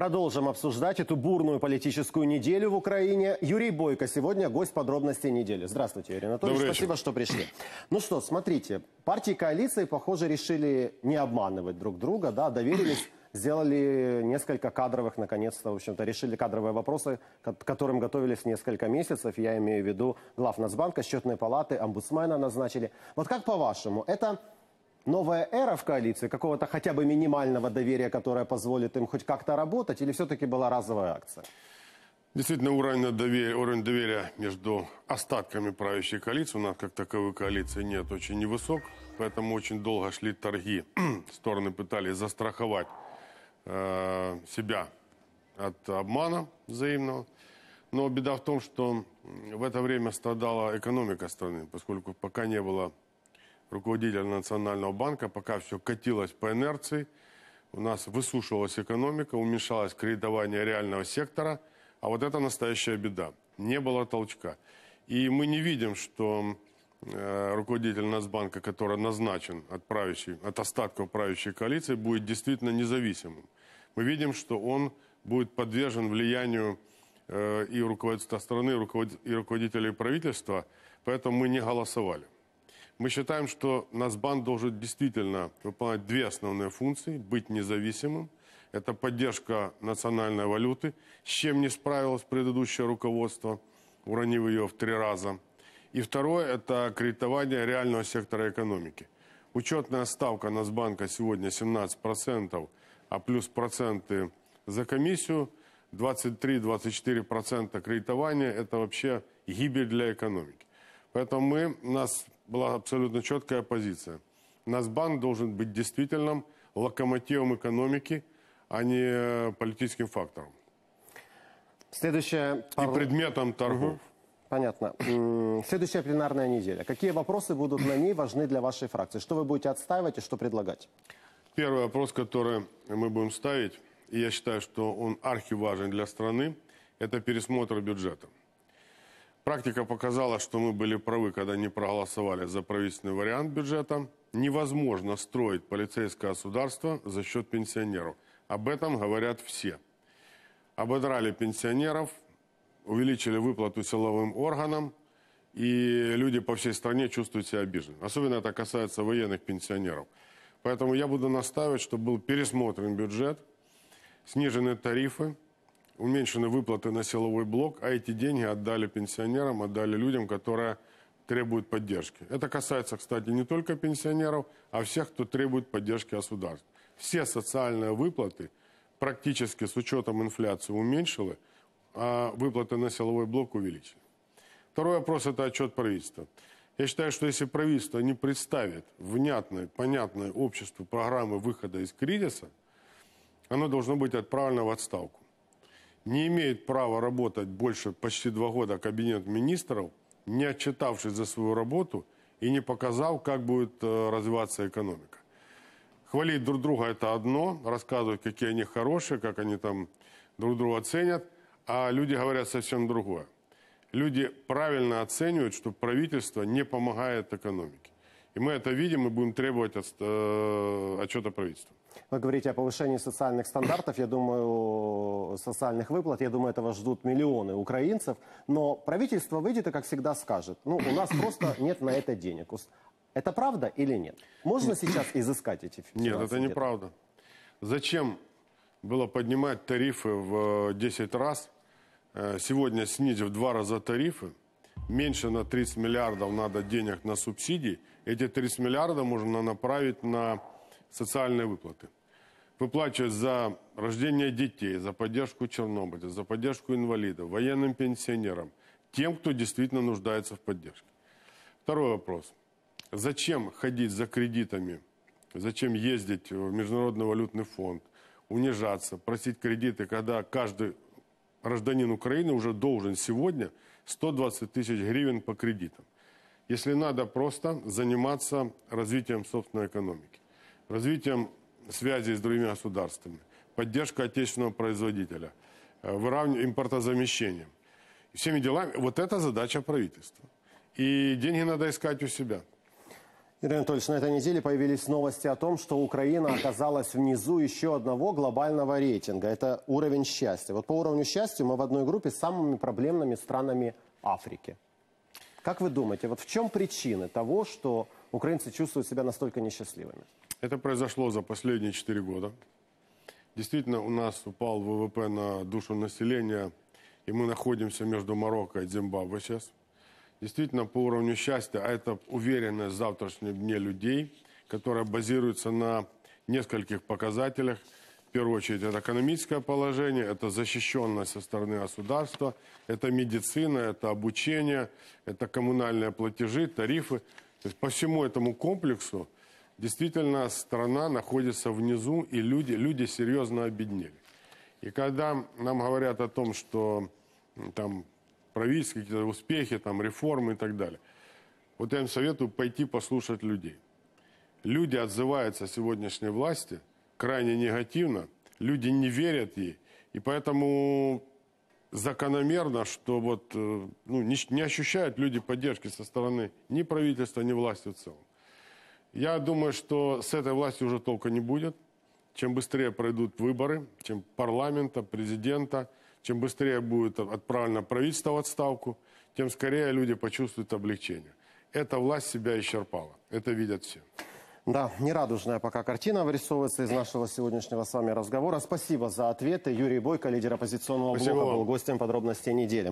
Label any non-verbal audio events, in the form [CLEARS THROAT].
Продолжим обсуждать эту бурную политическую неделю в Украине. Юрий Бойко сегодня гость подробностей недели. Здравствуйте, Юрий Анатольевич. Добрый Спасибо, вечер. что пришли. Ну что, смотрите, партии коалиции, похоже, решили не обманывать друг друга, да, доверились [CLEARS THROAT] сделали несколько кадровых, наконец-то, в общем-то, решили кадровые вопросы, к которым готовились несколько месяцев. Я имею в виду глав Нацбанка, счетной палаты, омбудсмена назначили. Вот как по-вашему, это новая эра в коалиции, какого-то хотя бы минимального доверия, которое позволит им хоть как-то работать, или все-таки была разовая акция? Действительно, уровень доверия, уровень доверия между остатками правящей коалиции, у нас как таковой коалиции нет, очень невысок, поэтому очень долго шли торги. [CLEARS THROAT] Стороны пытались застраховать э, себя от обмана взаимного. Но беда в том, что в это время страдала экономика страны, поскольку пока не было руководителя Национального банка, пока все катилось по инерции. У нас высушивалась экономика, уменьшалось кредитование реального сектора. А вот это настоящая беда. Не было толчка. И мы не видим, что э, руководитель Нацбанка, который назначен от, правящей, от остатков правящей коалиции, будет действительно независимым. Мы видим, что он будет подвержен влиянию э, и руководства страны, и руководителей правительства, поэтому мы не голосовали. Мы считаем, что НАСБАН должен действительно выполнять две основные функции. Быть независимым. Это поддержка национальной валюты, с чем не справилось предыдущее руководство, уронив ее в три раза. И второе – это кредитование реального сектора экономики. Учетная ставка НАСБАНка сегодня 17%, а плюс проценты за комиссию – 23-24% кредитования – это вообще гибель для экономики. Поэтому мы, нас была абсолютно четкая позиция. Насбанк должен быть действительным локомотивом экономики, а не э, политическим фактором. Следующая... И предметом торгов. Угу. Понятно. Следующая пленарная неделя. Какие вопросы будут на ней важны для вашей фракции? Что вы будете отстаивать и что предлагать? Первый вопрос, который мы будем ставить, и я считаю, что он архиважен для страны, это пересмотр бюджета. Практика показала, что мы были правы, когда не проголосовали за правительственный вариант бюджета. Невозможно строить полицейское государство за счет пенсионеров. Об этом говорят все. Ободрали пенсионеров, увеличили выплату силовым органам, и люди по всей стране чувствуют себя обиженными. Особенно это касается военных пенсионеров. Поэтому я буду настаивать, чтобы был пересмотрен бюджет, снижены тарифы, уменьшены выплаты на силовой блок, а эти деньги отдали пенсионерам, отдали людям, которые требуют поддержки. Это касается, кстати, не только пенсионеров, а всех, кто требует поддержки государства. Все социальные выплаты практически с учетом инфляции уменьшили, а выплаты на силовой блок увеличили. Второй вопрос – это отчет правительства. Я считаю, что если правительство не представит внятной, понятной обществу программы выхода из кризиса, оно должно быть отправлено в отставку не имеет права работать больше почти два года кабинет министров, не отчитавшись за свою работу и не показал как будет э, развиваться экономика. Хвалить друг друга – это одно, рассказывать, какие они хорошие, как они там друг друга ценят, а люди говорят совсем другое. Люди правильно оценивают, что правительство не помогает экономике. И мы это видим и будем требовать э, отчета правительства. Вы говорите о повышении социальных стандартов, я думаю, социальных выплат, я думаю, этого ждут миллионы украинцев. Но правительство выйдет и, как всегда, скажет, ну, у нас просто нет на это денег. Это правда или нет? Можно сейчас изыскать эти финансы? Нет, это неправда. Зачем было поднимать тарифы в 10 э, раз, э, сегодня снизив в 2 раза тарифы, меньше на 30 миллиардов надо денег на субсидии, эти 30 миллиардов можно направить на социальные выплаты. Выплачивают за рождение детей, за поддержку Чернобыля, за поддержку инвалидов, военным пенсионерам, тем, кто действительно нуждается в поддержке. Второй вопрос. Зачем ходить за кредитами? Зачем ездить в Международный валютный фонд? Унижаться, просить кредиты, когда каждый гражданин Украины уже должен сегодня 120 тысяч гривен по кредитам. Если надо просто заниматься развитием собственной экономики развитием связей с другими государствами, поддержка отечественного производителя, э, выравнивание импортозамещением. И всеми делами. Вот это задача правительства. И деньги надо искать у себя. Юрий Анатольевич, на этой неделе появились новости о том, что Украина [CLEARS THROAT] оказалась внизу еще одного глобального рейтинга. Это уровень счастья. Вот по уровню счастья мы в одной группе с самыми проблемными странами Африки. Как вы думаете, вот в чем причины того, что украинцы чувствуют себя настолько несчастливыми? Это произошло за последние 4 года. Действительно, у нас упал ВВП на душу населения, и мы находимся между Марокко и Зимбабве сейчас. Действительно, по уровню счастья, а это уверенность в завтрашнем дне людей, которая базируется на нескольких показателях. В первую очередь, это экономическое положение, это защищенность со стороны государства, это медицина, это обучение, это коммунальные платежи, тарифы. То есть по всему этому комплексу – действительно страна находится внизу, и люди, люди серьезно обеднели. И когда нам говорят о том, что там правительство, какие-то успехи, там реформы и так далее, вот я им советую пойти послушать людей. Люди отзываются о сегодняшней власти крайне негативно, люди не верят ей, и поэтому закономерно, что вот, э, ну, не, не ощущают люди поддержки со стороны ни правительства, ни власти в целом. Я думаю, что с этой властью уже толка не будет. Чем быстрее пройдут выборы, чем парламента, президента, чем быстрее будет отправлено правительство в отставку, тем скорее люди почувствуют облегчение. Эта власть себя исчерпала. Это видят все. Да, нерадужная пока картина вырисовывается из нашего сегодняшнего с вами разговора. Спасибо за ответы. Юрий Бойко, лидер оппозиционного Спасибо блока, вам. был гостем подробностей недели.